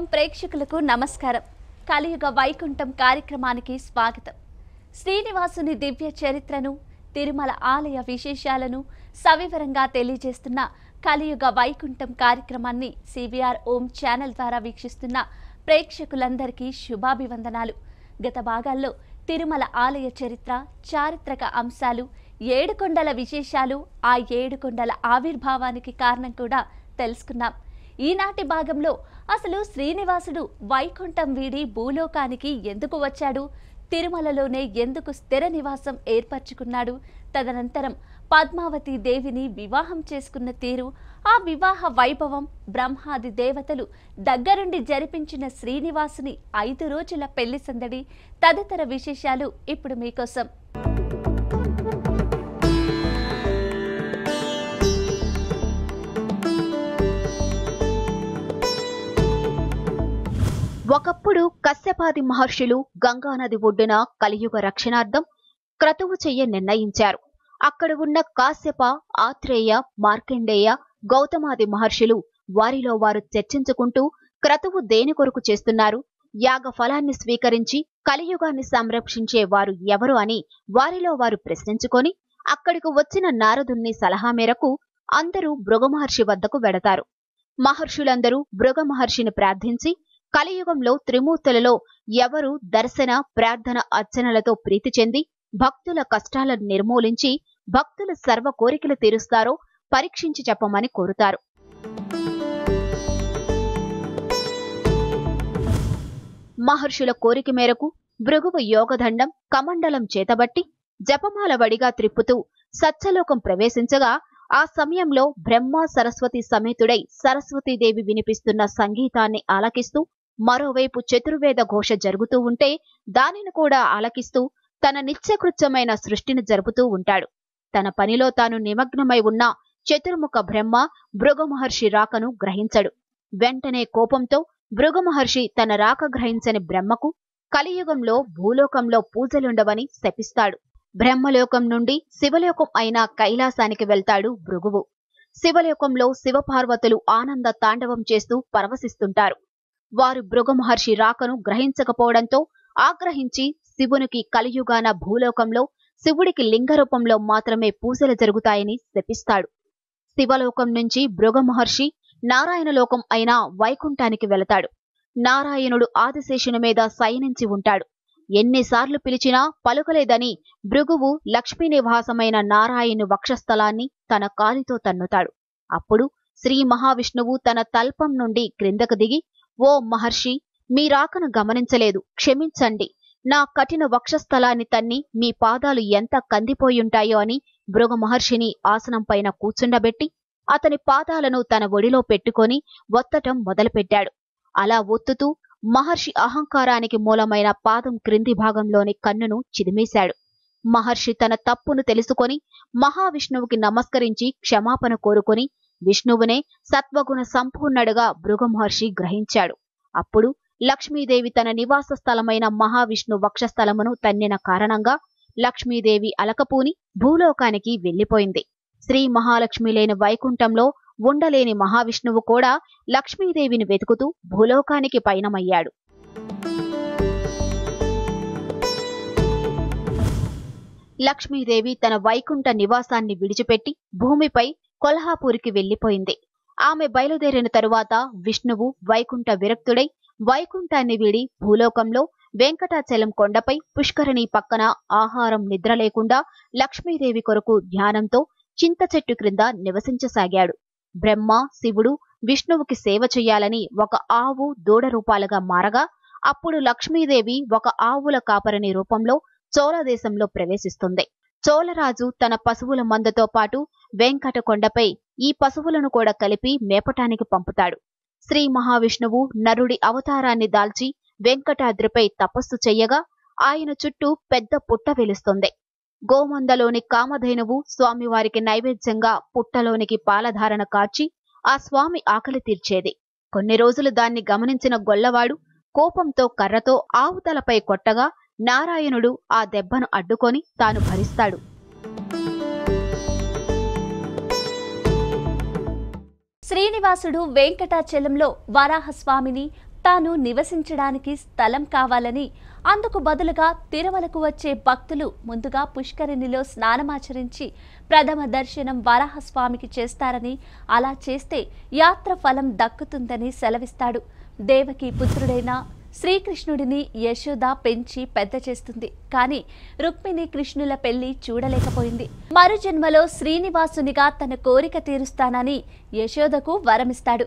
దీపం ప్రేక్షకులకు నమస్కారం కలియుగ వైకుంఠం కార్యక్రమానికి స్వాగతం శ్రీనివాసుని దివ్య చరిత్రను తిరుమల ఆలయ విశేషాలను సవివరంగా తెలియజేస్తున్న కలియుగ వైకుంఠం కార్యక్రమాన్ని సివిఆర్ ఓం ఛానల్ ద్వారా వీక్షిస్తున్న ప్రేక్షకులందరికీ శుభాభివందనాలు గత భాగాల్లో తిరుమల ఆలయ చరిత్ర చారిత్రక అంశాలు ఏడుకొండల విశేషాలు ఆ ఏడుకొండల ఆవిర్భావానికి కారణం కూడా తెలుసుకున్నాం ఈనాటి భాగంలో అసలు శ్రీనివాసుడు వైకుంఠం వీడి భూలోకానికి ఎందుకు వచ్చాడు తిరుమలలోనే ఎందుకు స్థిర నివాసం ఏర్పరచుకున్నాడు తదనంతరం పద్మావతి దేవిని వివాహం చేసుకున్న తీరు ఆ వివాహ వైభవం బ్రహ్మాది దేవతలు దగ్గరుండి జరిపించిన శ్రీనివాసుని ఐదు రోజుల పెళ్లి సందడి తదితర విశేషాలు ఇప్పుడు మీకోసం ఒకప్పుడు కశ్యపాది మహర్షులు గంగానది ఒడ్డున కలియుగ రక్షణార్థం క్రతువు చెయ్య నిర్ణయించారు అక్కడ ఉన్న కాశ్యప ఆత్రేయ మార్కండేయ గౌతమాది మహర్షులు వారిలో వారు చర్చించుకుంటూ క్రతువు దేని కొరకు చేస్తున్నారు యాగ ఫలాన్ని స్వీకరించి కలియుగాన్ని సంరక్షించే వారు ఎవరు అని వారిలో వారు ప్రశ్నించుకొని అక్కడికి వచ్చిన నారదుణ్ణి సలహా మేరకు అందరూ మహర్షి వద్దకు వెడతారు మహర్షులందరూ మహర్షిని ప్రార్థించి కలియుగంలో త్రిమూర్తులలో ఎవరు దర్శన ప్రార్థన అర్చనలతో ప్రీతి చెంది భక్తుల కష్టాలను నిర్మూలించి భక్తుల సర్వ కోరికలు తీరుస్తారో పరీక్షించి చెప్పమని కోరుతారు మహర్షుల కోరిక మేరకు భృగువు యోగదండం కమండలం చేతబట్టి జపమాల వడిగా త్రిప్పుతూ సత్యలోకం ప్రవేశించగా ఆ సమయంలో బ్రహ్మ సరస్వతి సమేతుడై సరస్వతీదేవి వినిపిస్తున్న సంగీతాన్ని ఆలకిస్తూ మరోవైపు చతుర్వేద ఘోష జరుగుతూ ఉంటే దానిని కూడా ఆలకిస్తూ తన నిత్యకృత్యమైన సృష్టిని జరుపుతూ ఉంటాడు తన పనిలో తాను నిమగ్నమై ఉన్న చతుర్ముఖ బ్రహ్మ భృగమహర్షి రాకను గ్రహించడు వెంటనే కోపంతో భృగమహర్షి తన రాక గ్రహించని బ్రహ్మకు కలియుగంలో భూలోకంలో పూజలుండవని శపిస్తాడు బ్రహ్మలోకం నుండి శివలోకం అయిన కైలాసానికి వెళ్తాడు భృగువు శివలోకంలో శివపార్వతులు ఆనంద తాండవం చేస్తూ పరవశిస్తుంటారు వారు భృగమహర్షి రాకను గ్రహించకపోవడంతో ఆగ్రహించి శివునికి కలియుగాన భూలోకంలో శివుడికి లింగ రూపంలో మాత్రమే పూజలు జరుగుతాయని శపిస్తాడు శివలోకం నుంచి భృగమహర్షి నారాయణలోకం అయిన వైకుంఠానికి వెళతాడు నారాయణుడు ఆదిశేషుని మీద శయనించి ఉంటాడు ఎన్నిసార్లు పిలిచినా పలుకలేదని భృగువు లక్ష్మీనివాసమైన నారాయణు వక్షస్థలాన్ని తన కాలితో తన్నుతాడు అప్పుడు శ్రీ మహావిష్ణువు తన తల్పం నుండి క్రిందకు దిగి ఓ మహర్షి మీ రాకను గమనించలేదు క్షమించండి నా కఠిన వక్షస్థలాన్ని తన్ని మీ పాదాలు ఎంత కందిపోయుంటాయో అని భృగ మహర్షిని ఆసనం పైన కూచుండబెట్టి అతని పాదాలను తన ఒడిలో పెట్టుకొని ఒత్తటం మొదలుపెట్టాడు అలా ఒత్తుతూ మహర్షి అహంకారానికి మూలమైన పాదం క్రింది భాగంలోని కన్నును చిదిమేశాడు మహర్షి తన తప్పును తెలుసుకొని మహావిష్ణువుకి నమస్కరించి క్షమాపణ కోరుకొని విష్ణువునే సత్వగుణ సంపూర్ణుడుగా భృగుమహర్షి గ్రహించాడు అప్పుడు లక్ష్మీదేవి తన నివాస స్థలమైన మహావిష్ణు వక్షస్థలమును తన్నిన కారణంగా లక్ష్మీదేవి అలకపూని భూలోకానికి వెళ్లిపోయింది శ్రీ మహాలక్ష్మిలేని వైకుంఠంలో ఉండలేని మహావిష్ణువు కూడా లక్ష్మీదేవిని వెతుకుతూ భూలోకానికి పయనమయ్యాడు లక్ష్మీదేవి తన వైకుంఠ నివాసాన్ని విడిచిపెట్టి భూమిపై కొల్హాపూర్కి వెళ్లిపోయింది ఆమె బయలుదేరిన తరువాత విష్ణువు వైకుంఠ విరక్తుడై వైకుంఠాన్ని వీడి భూలోకంలో వెంకటాచలం కొండపై పుష్కరిణి పక్కన ఆహారం నిద్ర లేకుండా లక్ష్మీదేవి కొరకు ధ్యానంతో చింత చెట్టు క్రింద నివసించసాగాడు బ్రహ్మ శివుడు విష్ణువుకి సేవ చేయాలని ఒక ఆవు దూడ రూపాలుగా మారగా అప్పుడు లక్ష్మీదేవి ఒక ఆవుల కాపరిని రూపంలో చోళదేశంలో ప్రవేశిస్తుంది చోళరాజు తన పశువుల మందతో పాటు వెంకటకొండపై ఈ పశువులను కూడా కలిపి మేపటానికి పంపుతాడు శ్రీ మహావిష్ణువు నరుడి అవతారాన్ని దాల్చి వెంకటాద్రిపై తపస్సు చెయ్యగా ఆయన చుట్టూ పెద్ద పుట్ట వెలుస్తుంది గోమందలోని కామధేనువు స్వామివారికి నైవేద్యంగా పుట్టలోనికి పాలధారణ కాచి ఆ స్వామి ఆకలి తీర్చేది కొన్ని రోజులు దాన్ని గమనించిన గొల్లవాడు కోపంతో కర్రతో ఆవుతలపై కొట్టగా నారాయణుడు ఆ దెబ్బను అడ్డుకొని తాను భరిస్తాడు శ్రీనివాసుడు వెంకటాచలంలో వరాహస్వామిని తాను నివసించడానికి స్థలం కావాలని అందుకు బదులుగా తిరుమలకు వచ్చే భక్తులు ముందుగా పుష్కరిణిలో స్నానమాచరించి ప్రథమ దర్శనం వరాహస్వామికి చేస్తారని అలా చేస్తే యాత్ర ఫలం దక్కుతుందని సెలవిస్తాడు దేవకి పుత్రుడైన శ్రీకృష్ణుడిని యశోద పెంచి పెద్ద చేస్తుంది కానీ రుక్మిణి కృష్ణుల పెళ్లి చూడలేకపోయింది మరు జన్మలో శ్రీనివాసునిగా తన కోరిక తీరుస్తానని యశోదకు వరమిస్తాడు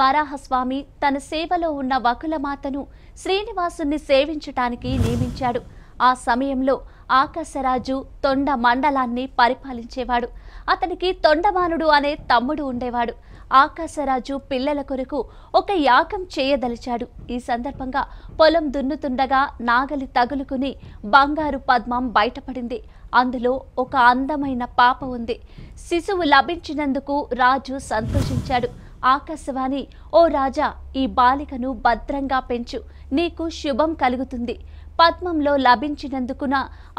వరాహస్వామి తన సేవలో ఉన్న వకుల మాతను శ్రీనివాసుని సేవించటానికి నియమించాడు ఆ సమయంలో ఆకాశరాజు తొండ మండలాన్ని పరిపాలించేవాడు అతనికి తొండమానుడు అనే తమ్ముడు ఉండేవాడు ఆకాశరాజు పిల్లల కొరకు ఒక యాగం చేయదలిచాడు ఈ సందర్భంగా పొలం దున్నుతుండగా నాగలి తగులుకుని బంగారు పద్మం బయటపడింది అందులో ఒక అందమైన పాప ఉంది శిశువు లభించినందుకు రాజు సంతోషించాడు ఆకాశవాణి ఓ రాజా ఈ బాలికను భద్రంగా పెంచు నీకు శుభం కలుగుతుంది పద్మంలో లభించినందుకున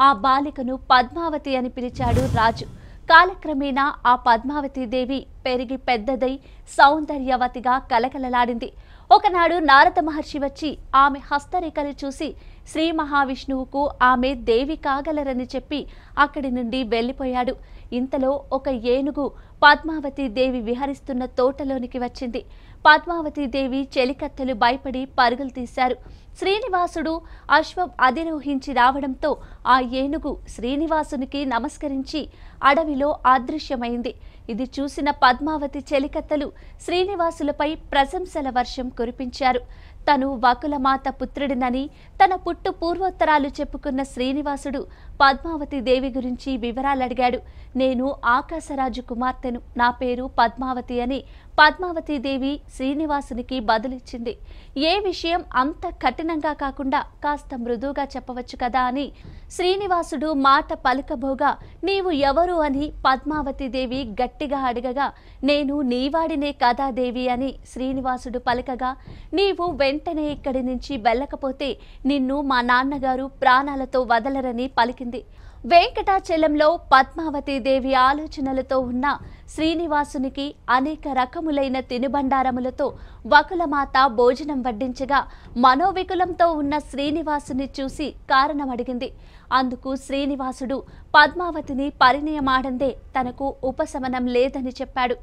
ఆ బాలికను పద్మావతి అని పిలిచాడు రాజు కాలక్రమేణా ఆ పద్మావతీదేవి పెరిగి పెద్దదై సౌందర్యవతిగా కలకలలాడింది ఒకనాడు నారద మహర్షి వచ్చి ఆమె హస్తరేఖలు చూసి శ్రీ మహావిష్ణువుకు ఆమె దేవి కాగలరని చెప్పి అక్కడి నుండి వెళ్ళిపోయాడు ఇంతలో ఒక ఏనుగు పద్మావతి దేవి విహరిస్తున్న తోటలోనికి వచ్చింది పద్మావతీదేవి చెలికత్తెలు భయపడి పరుగులు తీశారు శ్రీనివాసుడు అశ్వం అధిరోహించి రావడంతో ఆ ఏనుగు శ్రీనివాసునికి నమస్కరించి అడవిలో అదృశ్యమైంది ఇది చూసిన పద్మావతి చెలికత్తలు శ్రీనివాసులపై ప్రశంసల వర్షం కురిపించారు తను వకులమాత పుత్రుడినని తన పుట్టు పూర్వోత్తరాలు చెప్పుకున్న శ్రీనివాసుడు పద్మావతి దేవి గురించి వివరాలు అడిగాడు నేను ఆకాశరాజు కుమార్తెను నా పేరు పద్మావతి అని పద్మావతి దేవి శ్రీనివాసునికి బదులిచ్చింది ఏ విషయం అంత కఠినంగా కాకుండా కాస్త మృదువుగా చెప్పవచ్చు కదా అని శ్రీనివాసుడు మాట పలకబోగా నీవు ఎవరు అని పద్మావతి దేవి గట్టిగా అడగగా నేను నీవాడినే కదా దేవి అని శ్రీనివాసుడు పలకగా నీవు వెంటనే ఇక్కడి నుంచి వెళ్ళకపోతే నిన్ను మా నాన్నగారు ప్రాణాలతో వదలరని పలికి సాగింది వెంకటాచలంలో పద్మావతి దేవి ఆలోచనలతో ఉన్న శ్రీనివాసునికి అనేక రకములైన తినుబండారములతో వకులమాత భోజనం వడ్డించగా మనోవికులంతో ఉన్న శ్రీనివాసుని చూసి కారణమడిగింది అందుకు శ్రీనివాసుడు పద్మావతిని పరిణయమాడందే తనకు ఉపశమనం లేదని చెప్పాడు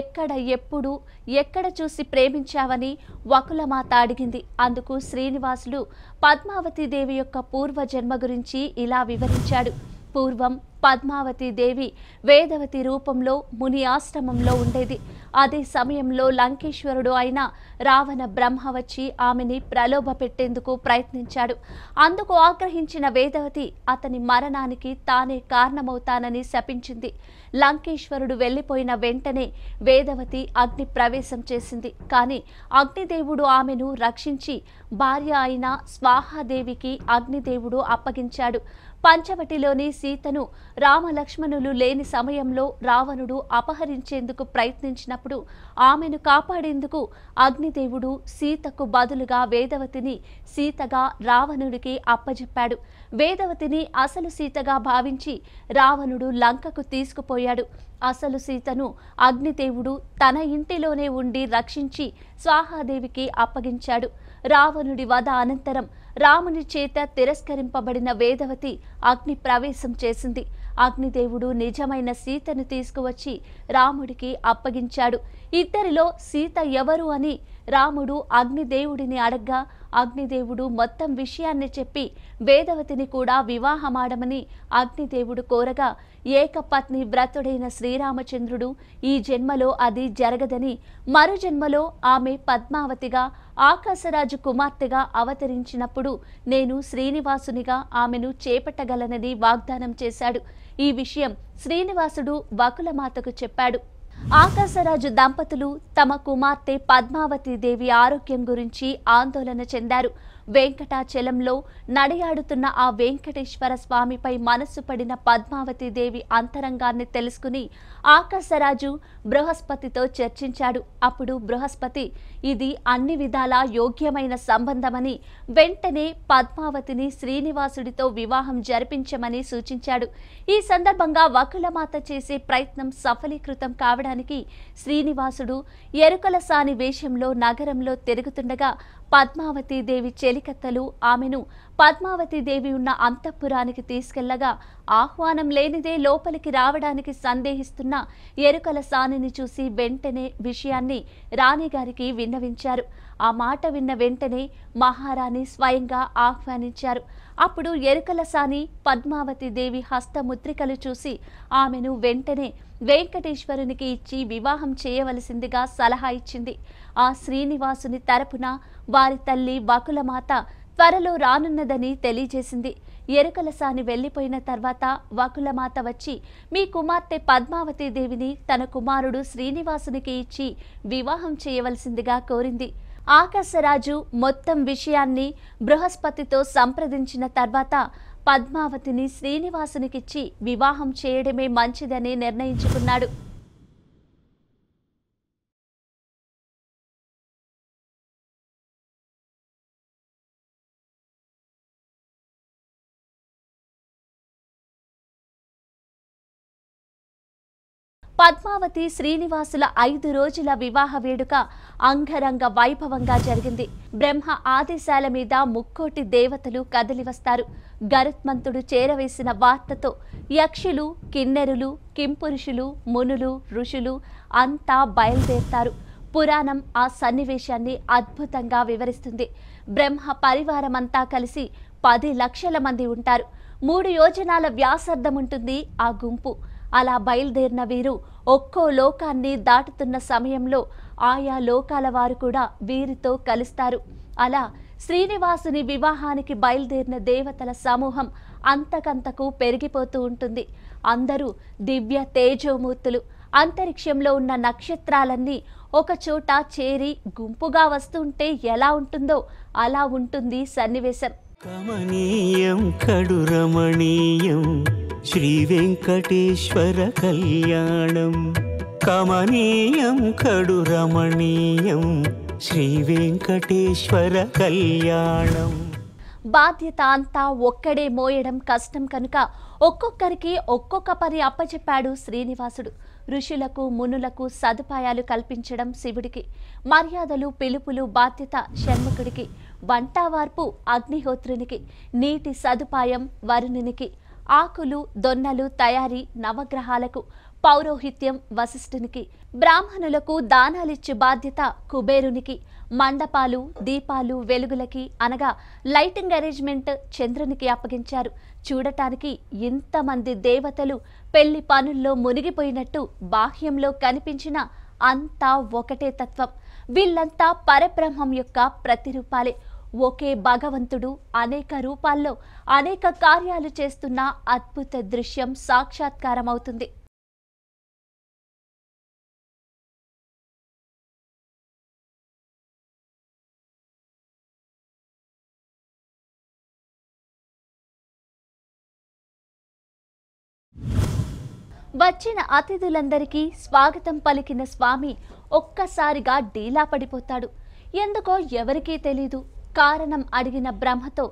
ఎక్కడ ఎప్పుడు ఎక్కడ చూసి ప్రేమించావని వకులమాత అడిగింది అందుకు పద్మావతి పద్మావతీదేవి యొక్క పూర్వజన్మ గురించి ఇలా వివరించాడు పూర్వం పద్మావతీదేవి వేదవతి రూపంలో ముని ఆశ్రమంలో ఉండేది అదే సమయంలో లంకేశ్వరుడు అయిన రావణ బ్రహ్మ వచ్చి ఆమెని ప్రలోభ పెట్టేందుకు ప్రయత్నించాడు అందుకు ఆగ్రహించిన వేదవతి అతని మరణానికి తానే కారణమవుతానని శపించింది లంకేశ్వరుడు వెళ్ళిపోయిన వెంటనే వేదవతి అగ్ని ప్రవేశం చేసింది కానీ అగ్నిదేవుడు ఆమెను రక్షించి భార్య అయిన స్వాహాదేవికి అగ్నిదేవుడు అప్పగించాడు పంచవటిలోని సీతను రామలక్ష్మణులు లేని సమయంలో రావణుడు అపహరించేందుకు ప్రయత్నించినప్పుడు ఆమెను కాపాడేందుకు అగ్నిదేవుడు సీతకు బదులుగా వేదవతిని సీతగా రావణుడికి అప్పజెప్పాడు వేదవతిని అసలు సీతగా భావించి రావణుడు లంకకు తీసుకుపోయాడు అసలు సీతను అగ్నిదేవుడు తన ఇంటిలోనే ఉండి రక్షించి స్వాహాదేవికి అప్పగించాడు రావణుడి వధ అనంతరం రాముని చేత తిరస్కరింపబడిన వేదవతి అగ్ని ప్రవేశం చేసింది అగ్నిదేవుడు నిజమైన సీతను తీసుకువచ్చి రాముడికి అప్పగించాడు ఇద్దరిలో సీత ఎవరు అని రాముడు అగ్నిదేవుడిని అడగ్గా అగ్నిదేవుడు మొత్తం విషయాన్ని చెప్పి వేదవతిని కూడా వివాహమాడమని అగ్నిదేవుడు కోరగా ఏకపత్ని వ్రతుడైన శ్రీరామచంద్రుడు ఈ జన్మలో అది జరగదని మరు జన్మలో ఆమె పద్మావతిగా ఆకాశరాజు కుమార్తెగా అవతరించినప్పుడు నేను శ్రీనివాసునిగా ఆమెను చేపట్టగలనని వాగ్దానం చేశాడు ఈ విషయం శ్రీనివాసుడు వకులమాతకు చెప్పాడు ఆకాశరాజు దంపతులు తమ కుమార్తె పద్మావతి దేవి ఆరోగ్యం గురించి ఆందోళన చెందారు వెంకటాచలంలో నడియాడుతున్న ఆ వెంకటేశ్వర స్వామిపై మనస్సు పడిన పద్మావతి దేవి అంతరంగాన్ని తెలుసుకుని ఆకాశరాజు బృహస్పతితో చర్చించాడు అప్పుడు బృహస్పతి ఇది అన్ని విధాలా యోగ్యమైన సంబంధమని వెంటనే పద్మావతిని శ్రీనివాసుడితో వివాహం జరిపించమని సూచించాడు ఈ సందర్భంగా వకులమాత చేసే ప్రయత్నం సఫలీకృతం కావడానికి శ్రీనివాసుడు ఎరుకలసాని వేషంలో నగరంలో తిరుగుతుండగా పద్మావతీదేవి చెలికత్తలు ఆమెను పద్మావతి దేవి ఉన్న అంతఃపురానికి తీసుకెళ్లగా ఆహ్వానం లేనిదే లోపలికి రావడానికి సందేహిస్తున్న ఎరుకల సానిని చూసి వెంటనే విషయాన్ని రాణిగారికి విన్నవించారు ఆ మాట విన్న వెంటనే మహారాణి స్వయంగా ఆహ్వానించారు అప్పుడు ఎరుకల సాని పద్మావతి దేవి హస్తముద్రికలు చూసి ఆమెను వెంటనే వెంకటేశ్వరునికి ఇచ్చి వివాహం చేయవలసిందిగా సలహా ఇచ్చింది ఆ శ్రీనివాసుని తరపున వారి తల్లి వకులమాత త్వరలో రానున్నదని తెలియజేసింది ఎరకలసాని వెళ్లిపోయిన తర్వాత వకులమాత వచ్చి మీ కుమార్తె పద్మావతి దేవిని తన కుమారుడు శ్రీనివాసునికి ఇచ్చి వివాహం చేయవలసిందిగా కోరింది ఆకాశరాజు మొత్తం విషయాన్ని బృహస్పతితో సంప్రదించిన తర్వాత పద్మావతిని శ్రీనివాసునికిచ్చి వివాహం చేయడమే మంచిదని నిర్ణయించుకున్నాడు పద్మావతి శ్రీనివాసుల ఐదు రోజుల వివాహ వేడుక అంగరంగ వైభవంగా జరిగింది బ్రహ్మ ఆదేశాల మీద ముక్కోటి దేవతలు కదలివస్తారు గరుత్మంతుడు చేరవేసిన వార్తతో యక్షులు కిన్నెరులు కింపురుషులు మునులు ఋషులు అంతా బయలుదేరుతారు పురాణం ఆ సన్నివేశాన్ని అద్భుతంగా వివరిస్తుంది బ్రహ్మ పరివారమంతా కలిసి పది లక్షల మంది ఉంటారు మూడు యోజనాల వ్యాసార్థం ఉంటుంది ఆ గుంపు అలా బయలుదేరిన వీరు ఒక్కో లోకాన్ని దాటుతున్న సమయంలో ఆయా లోకాల వారు కూడా వీరితో కలుస్తారు అలా శ్రీనివాసుని వివాహానికి బయలుదేరిన దేవతల సమూహం అంతకంతకు పెరిగిపోతూ ఉంటుంది అందరూ దివ్య తేజోమూర్తులు అంతరిక్షంలో ఉన్న నక్షత్రాలన్నీ ఒకచోట చేరి గుంపుగా వస్తుంటే ఎలా ఉంటుందో అలా ఉంటుంది సన్నివేశం కమనీయం కడు రమణీయం శ్రీ వెంకటేశ్వర కళ్యాణం కమనీయం కడు రమణీయం శ్రీ వెంకటేశ్వర కళ్యాణం బాధ్యత అంతా ఒక్కడే మోయడం కష్టం కనుక ఒక్కొక్కరికి ఒక్కొక్క పని అప్పచెప్పాడు శ్రీనివాసుడు ఋషులకు మునులకు సదుపాయాలు కల్పించడం శివుడికి మర్యాదలు పిలుపులు బాధ్యత షణ్ముఖుడికి వంటావార్పు అగ్నిహోత్రునికి నీటి సదుపాయం వరుణునికి ఆకులు దొన్నలు తయారీ నవగ్రహాలకు పౌరోహిత్యం వశిష్ఠునికి బ్రాహ్మణులకు దానాలిచ్చే బాధ్యత కుబేరునికి మండపాలు దీపాలు వెలుగులకి అనగా లైటింగ్ అరేంజ్మెంట్ చంద్రునికి అప్పగించారు చూడటానికి ఇంతమంది దేవతలు పెళ్లి పనుల్లో మునిగిపోయినట్టు బాహ్యంలో కనిపించిన అంతా ఒకటే తత్వం వీళ్ళంతా పరబ్రహ్మం యొక్క ప్రతిరూపాలే ఒకే భగవంతుడు అనేక రూపాల్లో అనేక కార్యాలు చేస్తున్న అద్భుత దృశ్యం సాక్షాత్కారమవుతుంది వచ్చిన అతిథులందరికీ స్వాగతం పలికిన స్వామి ఒక్కసారిగా డీలా పడిపోతాడు ఎందుకో ఎవరికీ తెలీదు కారణం అడిగిన బ్రహ్మతో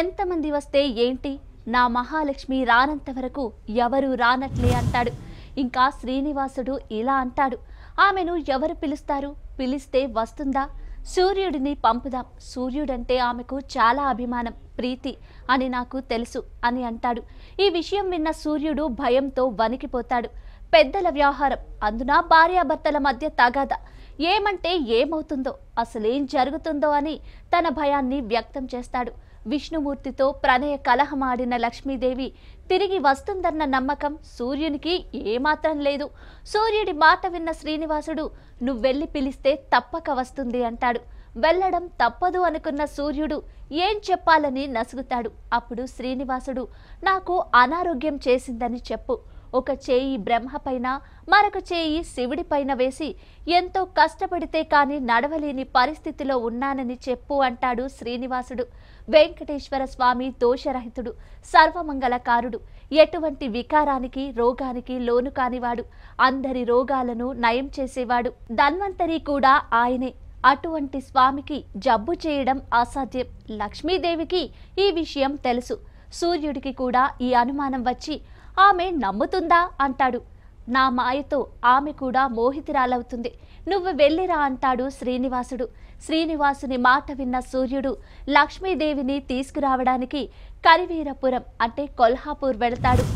ఎంతమంది వస్తే ఏంటి నా మహాలక్ష్మి రానంత వరకు ఎవరు రానట్లే అంటాడు ఇంకా శ్రీనివాసుడు ఇలా అంటాడు ఆమెను ఎవరు పిలుస్తారు పిలిస్తే వస్తుందా సూర్యుడిని పంపుదాం సూర్యుడంటే ఆమెకు చాలా అభిమానం ప్రీతి అని నాకు తెలుసు అని అంటాడు ఈ విషయం విన్న సూర్యుడు భయంతో వణికిపోతాడు పెద్దల వ్యవహారం అందున భార్యాభర్తల మధ్య తగాదా ఏమంటే ఏమవుతుందో అసలేం జరుగుతుందో అని తన భయాన్ని వ్యక్తం చేస్తాడు విష్ణుమూర్తితో ప్రణయ కలహమాడిన లక్ష్మీదేవి తిరిగి వస్తుందన్న నమ్మకం సూర్యునికి ఏమాత్రం లేదు సూర్యుడి మాట విన్న శ్రీనివాసుడు నువ్వెళ్ళి పిలిస్తే తప్పక వస్తుంది అంటాడు వెళ్ళడం తప్పదు అనుకున్న సూర్యుడు ఏం చెప్పాలని నసుగుతాడు అప్పుడు శ్రీనివాసుడు నాకు అనారోగ్యం చేసిందని చెప్పు ఒక చేయి బ్రహ్మపైన మరొక చేయి శివుడిపైన వేసి ఎంతో కష్టపడితే కానీ నడవలేని పరిస్థితిలో ఉన్నానని చెప్పు అంటాడు శ్రీనివాసుడు వెంకటేశ్వర స్వామి దోషరహితుడు సర్వమంగళకారుడు ఎటువంటి వికారానికి రోగానికి లోను కానివాడు అందరి రోగాలను నయం చేసేవాడు ధన్వంతరి కూడా ఆయనే అటువంటి స్వామికి జబ్బు చేయడం అసాధ్యం లక్ష్మీదేవికి ఈ విషయం తెలుసు సూర్యుడికి కూడా ఈ అనుమానం వచ్చి ఆమె నమ్ముతుందా అంటాడు నా మాయతో ఆమె కూడా మోహితురాలవుతుంది నువ్వు వెళ్ళిరా అంటాడు శ్రీనివాసుడు శ్రీనివాసుని మాట విన్న సూర్యుడు లక్ష్మీదేవిని తీసుకురావడానికి కరివీరపురం అంటే కొల్హాపూర్ వెళతాడు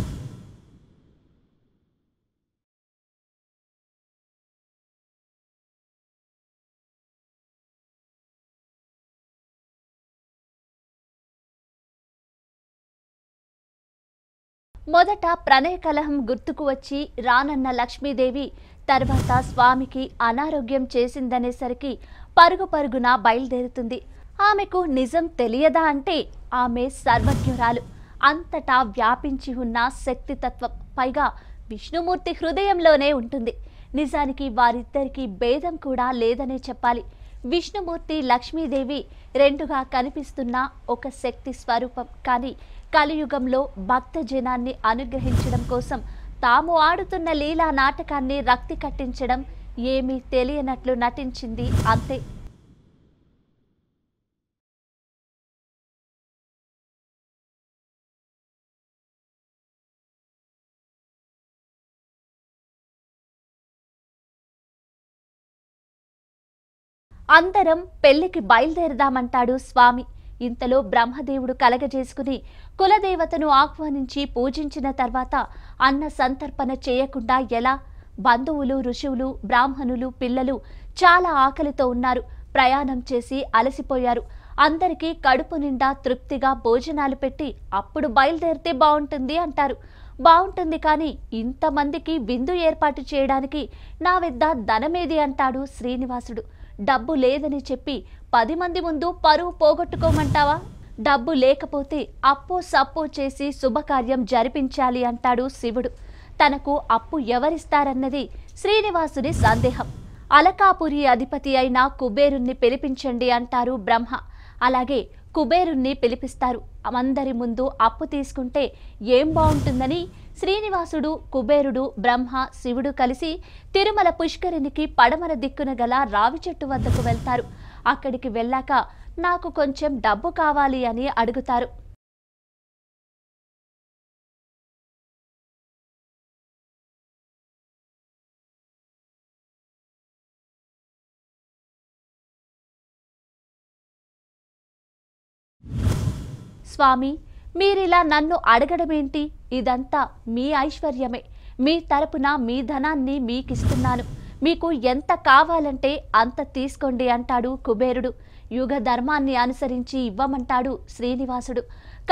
మొదట ప్రణయ కలహం గుర్తుకు వచ్చి రానన్న లక్ష్మీదేవి తర్వాత స్వామికి అనారోగ్యం చేసిందనేసరికి పరుగు పరుగున బయలుదేరుతుంది ఆమెకు నిజం తెలియదా అంటే ఆమె సర్వజ్ఞురాలు అంతటా వ్యాపించి ఉన్న శక్తితత్వం పైగా విష్ణుమూర్తి హృదయంలోనే ఉంటుంది నిజానికి వారిద్దరికీ భేదం కూడా లేదనే చెప్పాలి విష్ణుమూర్తి లక్ష్మీదేవి రెండుగా కనిపిస్తున్న ఒక శక్తి స్వరూపం కానీ కలియుగంలో భక్త జనాన్ని అనుగ్రహించడం కోసం తాము ఆడుతున్న లీలా నాటకాన్ని రక్తి కట్టించడం ఏమీ తెలియనట్లు నటించింది అంతే అందరం పెళ్లికి బయలుదేరదామంటాడు స్వామి ఇంతలో బ్రహ్మదేవుడు కలగజేసుకుని కులదేవతను ఆహ్వానించి పూజించిన తర్వాత అన్న సంతర్పణ చేయకుండా ఎలా బంధువులు ఋషువులు బ్రాహ్మణులు పిల్లలు చాలా ఆకలితో ఉన్నారు ప్రయాణం చేసి అలసిపోయారు అందరికీ కడుపు నిండా తృప్తిగా భోజనాలు పెట్టి అప్పుడు బయలుదేరితే బాగుంటుంది అంటారు బాగుంటుంది కానీ ఇంతమందికి విందు ఏర్పాటు చేయడానికి నా వద్ద ధనమేది అంటాడు శ్రీనివాసుడు డబ్బు లేదని చెప్పి పది మంది ముందు పరువు పోగొట్టుకోమంటావా డబ్బు లేకపోతే అప్పు సప్పు చేసి శుభకార్యం జరిపించాలి అంటాడు శివుడు తనకు అప్పు ఎవరిస్తారన్నది శ్రీనివాసుని సందేహం అలకాపురి అధిపతి అయిన కుబేరుణ్ణి పిలిపించండి అంటారు బ్రహ్మ అలాగే కుబేరుణ్ణి పిలిపిస్తారు అందరి ముందు అప్పు తీసుకుంటే ఏం బాగుంటుందని శ్రీనివాసుడు కుబేరుడు బ్రహ్మ శివుడు కలిసి తిరుమల పుష్కరినికి పడమర దిక్కున గల రావి చెట్టు వద్దకు వెళ్తారు అక్కడికి వెళ్ళాక నాకు కొంచెం డబ్బు కావాలి అని అడుగుతారు స్వామి మీరిలా నన్ను అడగడమేంటి ఇదంతా మీ ఐశ్వర్యమే మీ తరపున మీ ధనాన్ని మీకిస్తున్నాను మీకు ఎంత కావాలంటే అంత తీసుకోండి అంటాడు కుబేరుడు యుగ ధర్మాన్ని అనుసరించి ఇవ్వమంటాడు శ్రీనివాసుడు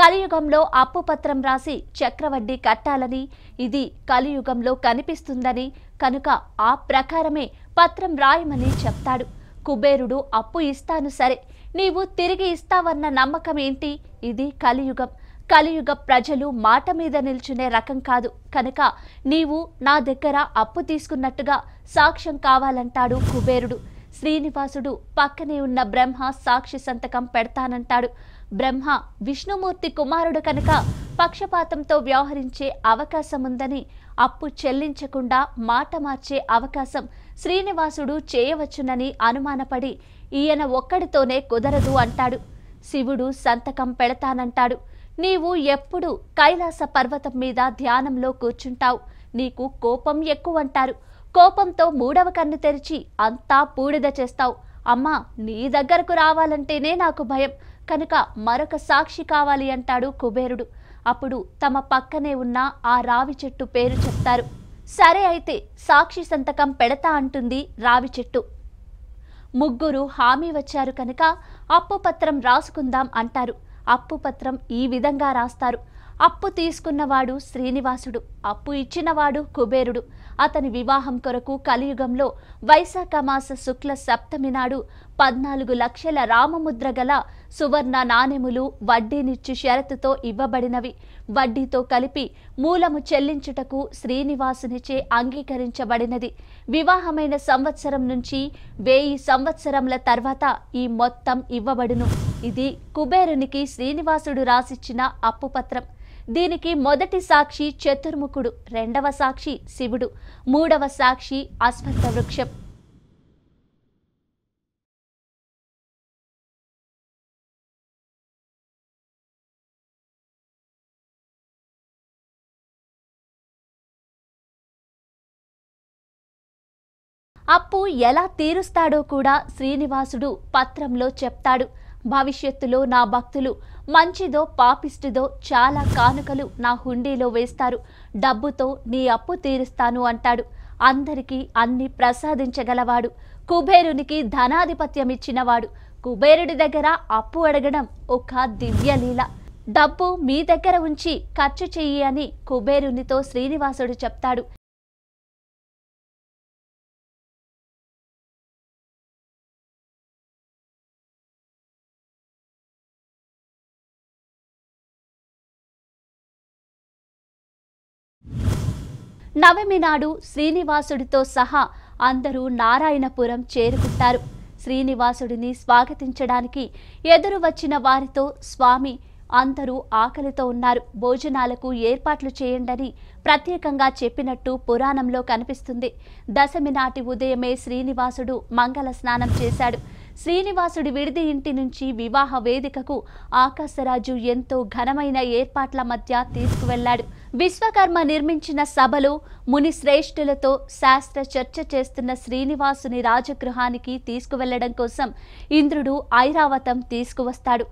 కలియుగంలో అప్పు పత్రం రాసి చక్రవడ్డీ కట్టాలని ఇది కలియుగంలో కనిపిస్తుందని కనుక ఆ ప్రకారమే పత్రం రాయమని చెప్తాడు కుబేరుడు అప్పు ఇస్తాను సరే నీవు తిరిగి ఇస్తావన్న నమ్మకం ఏంటి ఇది కలియుగం కలియుగ ప్రజలు మాట మీద నిల్చునే రకం కాదు కనుక నీవు నా దగ్గర అప్పు తీసుకున్నట్టుగా సాక్ష్యం కావాలంటాడు కుబేరుడు శ్రీనివాసుడు పక్కనే ఉన్న బ్రహ్మ సాక్షి సంతకం పెడతానంటాడు బ్రహ్మ విష్ణుమూర్తి కుమారుడు కనుక పక్షపాతంతో వ్యవహరించే అవకాశం ఉందని అప్పు చెల్లించకుండా మాట మార్చే అవకాశం శ్రీనివాసుడు చేయవచ్చునని అనుమానపడి ఈయన ఒక్కడితోనే కుదరదు అంటాడు శివుడు సంతకం పెడతానంటాడు నీవు ఎప్పుడు కైలాస పర్వతం మీద ధ్యానంలో కూర్చుంటావు నీకు కోపం ఎక్కువంటారు కోపంతో మూడవ కన్ను తెరిచి అంతా బూడిద చేస్తావు అమ్మా నీ దగ్గరకు రావాలంటేనే నాకు భయం కనుక మరొక సాక్షి కావాలి అంటాడు కుబేరుడు అప్పుడు తమ పక్కనే ఉన్న ఆ రావి చెట్టు పేరు చెప్తారు సరే అయితే సాక్షి సంతకం పెడతా అంటుంది రావి చెట్టు ముగ్గురు హామీ వచ్చారు కనుక అప్పుపత్రం రాసుకుందాం అంటారు అప్పుపత్రం ఈ విధంగా రాస్తారు అప్పు తీసుకున్నవాడు శ్రీనివాసుడు అప్పు ఇచ్చినవాడు కుబేరుడు అతని వివాహం కొరకు కలియుగంలో వైశాఖ మాస శుక్ల సప్తమి నాడు పద్నాలుగు లక్షల రామముద్ర గల సువర్ణ నాణెములు వడ్డీనిచ్చు షరతుతో ఇవ్వబడినవి వడ్డీతో కలిపి మూలము చెల్లించుటకు శ్రీనివాసునిచే అంగీకరించబడినది వివాహమైన సంవత్సరం నుంచి వెయ్యి సంవత్సరముల తర్వాత ఈ మొత్తం ఇవ్వబడును ఇది కుబేరునికి శ్రీనివాసుడు రాసిచ్చిన అప్పుపత్రం దీనికి మొదటి సాక్షి చతుర్ముఖుడు రెండవ సాక్షి శివుడు మూడవ సాక్షి అశ్వత్థ వృక్షం అప్పు ఎలా తీరుస్తాడో కూడా శ్రీనివాసుడు పత్రంలో చెప్తాడు భవిష్యత్తులో నా భక్తులు మంచిదో పాపిస్టుదో చాలా కానుకలు నా హుండీలో వేస్తారు డబ్బుతో నీ అప్పు తీరుస్తాను అంటాడు అందరికీ అన్ని ప్రసాదించగలవాడు కుబేరునికి ధనాధిపత్యం ఇచ్చినవాడు కుబేరుడి దగ్గర అప్పు అడగడం ఒక దివ్యలీల డబ్బు మీ దగ్గర ఉంచి ఖర్చు చెయ్యి అని కుబేరునితో శ్రీనివాసుడు చెప్తాడు నవమి నాడు శ్రీనివాసుడితో సహా అందరూ నారాయణపురం చేరుకుంటారు శ్రీనివాసుడిని స్వాగతించడానికి ఎదురు వచ్చిన వారితో స్వామి అందరూ ఆకలితో ఉన్నారు భోజనాలకు ఏర్పాట్లు చేయండని ప్రత్యేకంగా చెప్పినట్టు పురాణంలో కనిపిస్తుంది దశమి నాటి ఉదయమే శ్రీనివాసుడు మంగళ స్నానం చేశాడు శ్రీనివాసుడి విడిది ఇంటి నుంచి వివాహ వేదికకు ఆకాశరాజు ఎంతో ఘనమైన ఏర్పాట్ల మధ్య తీసుకువెళ్లాడు విశ్వకర్మ నిర్మించిన సభలో ముని శ్రేష్ఠులతో శాస్త్ర చర్చ చేస్తున్న శ్రీనివాసుని రాజగృహానికి తీసుకువెళ్లడం కోసం ఇంద్రుడు ఐరావతం తీసుకువస్తాడు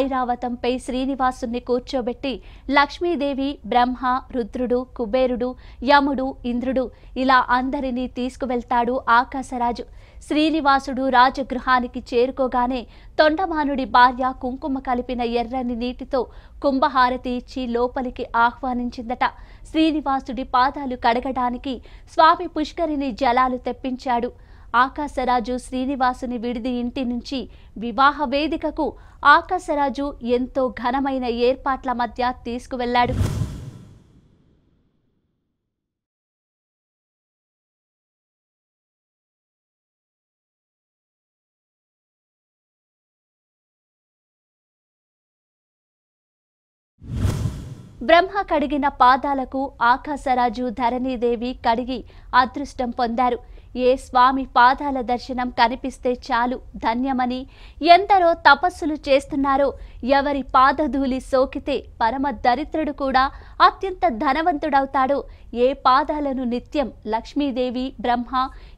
ఐరావతంపై శ్రీనివాసుని కూర్చోబెట్టి లక్ష్మీదేవి బ్రహ్మ రుద్రుడు కుబేరుడు యముడు ఇంద్రుడు ఇలా అందరినీ తీసుకువెళ్తాడు ఆకాశరాజు శ్రీనివాసుడు రాజగృహానికి చేరుకోగానే తొండమానుడి భార్య కుంకుమ కలిపిన ఎర్రని నీటితో కుంభహారతి ఇచ్చి లోపలికి ఆహ్వానించిందట శ్రీనివాసుడి పాదాలు కడగడానికి స్వామి పుష్కరిని జలాలు తెప్పించాడు ఆకాశరాజు శ్రీనివాసుని విడిది ఇంటి నుంచి వివాహ వేదికకు ఆకాశరాజు ఎంతో ఘనమైన ఏర్పాట్ల మధ్య తీసుకువెళ్లాడు బ్రహ్మ కడిగిన పాదాలకు ఆకాశరాజు ధరణీదేవి కడిగి అదృష్టం పొందారు ఏ స్వామి పాదాల దర్శనం కనిపిస్తే చాలు ధన్యమని ఎందరో తపస్సులు చేస్తున్నారో ఎవరి పాదధూళి సోకితే పరమ దరిద్రుడు కూడా అత్యంత ధనవంతుడవుతాడు ఏ పాదాలను నిత్యం లక్ష్మీదేవి బ్రహ్మ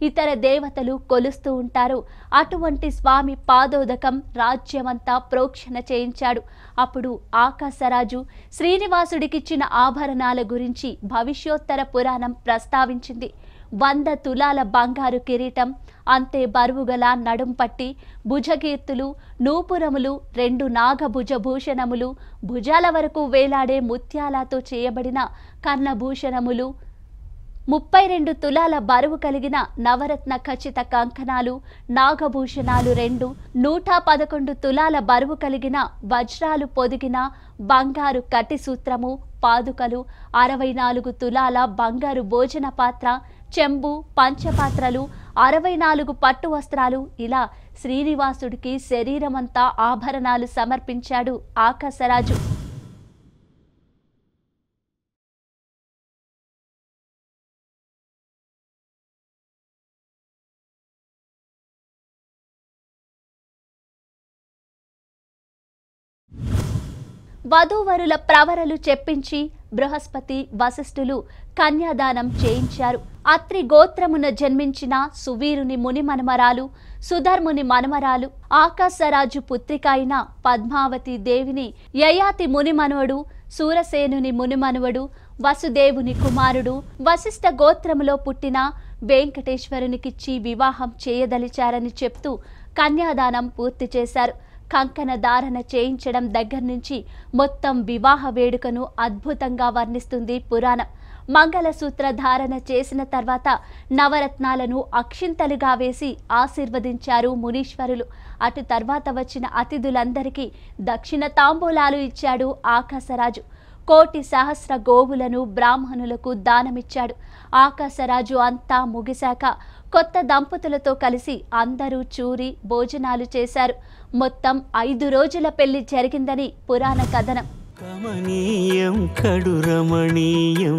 ఇతర దేవతలు కొలుస్తూ ఉంటారు అటువంటి స్వామి పాదోదకం రాజ్యమంతా ప్రోక్షణ చేయించాడు అప్పుడు ఆకాశరాజు శ్రీనివాసుడికిచ్చిన ఆభరణాల గురించి భవిష్యోత్తర పురాణం ప్రస్తావించింది వంద తులాల బంగారు కిరీటం అంతే బరువుగల నడుంపట్టి భుజకీర్తులు నూపురములు రెండు నాగభుజభూషణములు భుజాల వరకు వేలాడే ముత్యాలతో చేయబడిన కర్ణభూషణములు ముప్పై రెండు తులాల బరువు కలిగిన నవరత్న ఖచ్చిత కంకణాలు నాగభూషణాలు రెండు నూట పదకొండు తులాల బరువు కలిగిన వజ్రాలు పొదిగిన బంగారు కటి సూత్రము పాదుకలు అరవై నాలుగు తులాల బంగారు భోజన పాత్ర చెంబు పంచపాత్రలు అరవై నాలుగు పట్టు వస్త్రాలు ఇలా శ్రీనివాసుడికి శరీరమంతా ఆభరణాలు సమర్పించాడు ఆకాశరాజు వధూవరుల ప్రవరలు చెప్పించి బృహస్పతి వశిష్ఠులు కన్యాదానం చేయించారు అత్రి గోత్రమున జన్మించిన సువీరుని ముని మనమరాలు సుధర్ముని మనమరాలు ఆకాశరాజు పుత్రిక అయిన పద్మావతి దేవిని యయాతి ముని మనవడు సూరసేనుని ముని వసుదేవుని కుమారుడు వశిష్ఠ గోత్రములో పుట్టిన వెంకటేశ్వరునికిచ్చి వివాహం చేయదలిచారని చెప్తూ కన్యాదానం పూర్తి చేశారు కంకణ ధారణ చేయించడం దగ్గర నుంచి మొత్తం వివాహ వేడుకను అద్భుతంగా వర్ణిస్తుంది పురాణం మంగళసూత్ర ధారణ చేసిన తర్వాత నవరత్నాలను అక్షింతలుగా వేసి ఆశీర్వదించారు మునీశ్వరులు అటు తర్వాత వచ్చిన అతిథులందరికీ దక్షిణ తాంబూలాలు ఇచ్చాడు ఆకాశరాజు కోటి సహస్ర గోవులను బ్రాహ్మణులకు దానమిచ్చాడు ఆకాశరాజు అంతా ముగిశాక కొత్త దంపతులతో కలిసి అందరూ చూరి భోజనాలు చేశారు మొత్తం ఐదు రోజుల పెళ్లి జరిగిందని పురాణ కథనం కమనీయం కడు రమణీయం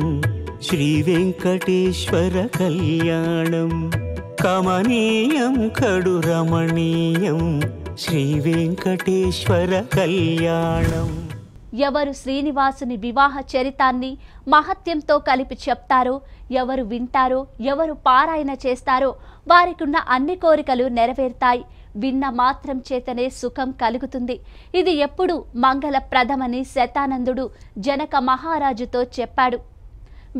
శ్రీ వెంకటేశ్వర కళ్యాణం కమనీయం కడు రమణీయం శ్రీ వెంకటేశ్వర కళ్యాణం ఎవరు శ్రీనివాసుని వివాహ చరితాన్ని మహత్యంతో కలిపి చెప్తారో ఎవరు వింటారో ఎవరు పారాయణ చేస్తారో వారికున్న అన్ని కోరికలు నెరవేరుతాయి విన్న మాత్రం చేతనే సుఖం కలుగుతుంది ఇది ఎప్పుడు మంగళప్రదమని శతానందుడు జనక మహారాజుతో చెప్పాడు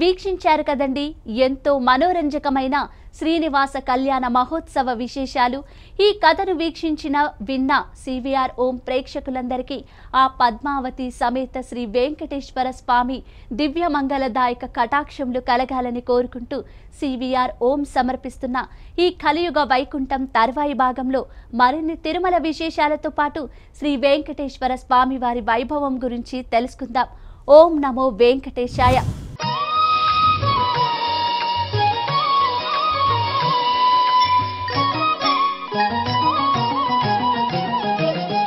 వీక్షించారు కదండి ఎంతో మనోరంజకమైన శ్రీనివాస కళ్యాణ మహోత్సవ విశేషాలు ఈ కథను వీక్షించిన విన్న సివిఆర్ ఓం ప్రేక్షకులందరికీ ఆ పద్మావతి సమేత శ్రీ వెంకటేశ్వర స్వామి దివ్యమంగళదాయక కటాక్షములు కలగాలని కోరుకుంటూ సివిఆర్ ఓం సమర్పిస్తున్న ఈ కలియుగ వైకుంఠం తర్వాయి భాగంలో మరిన్ని తిరుమల విశేషాలతో పాటు శ్రీ వెంకటేశ్వర స్వామి వారి వైభవం గురించి తెలుసుకుందాం ఓం నమో వెంకటేశాయ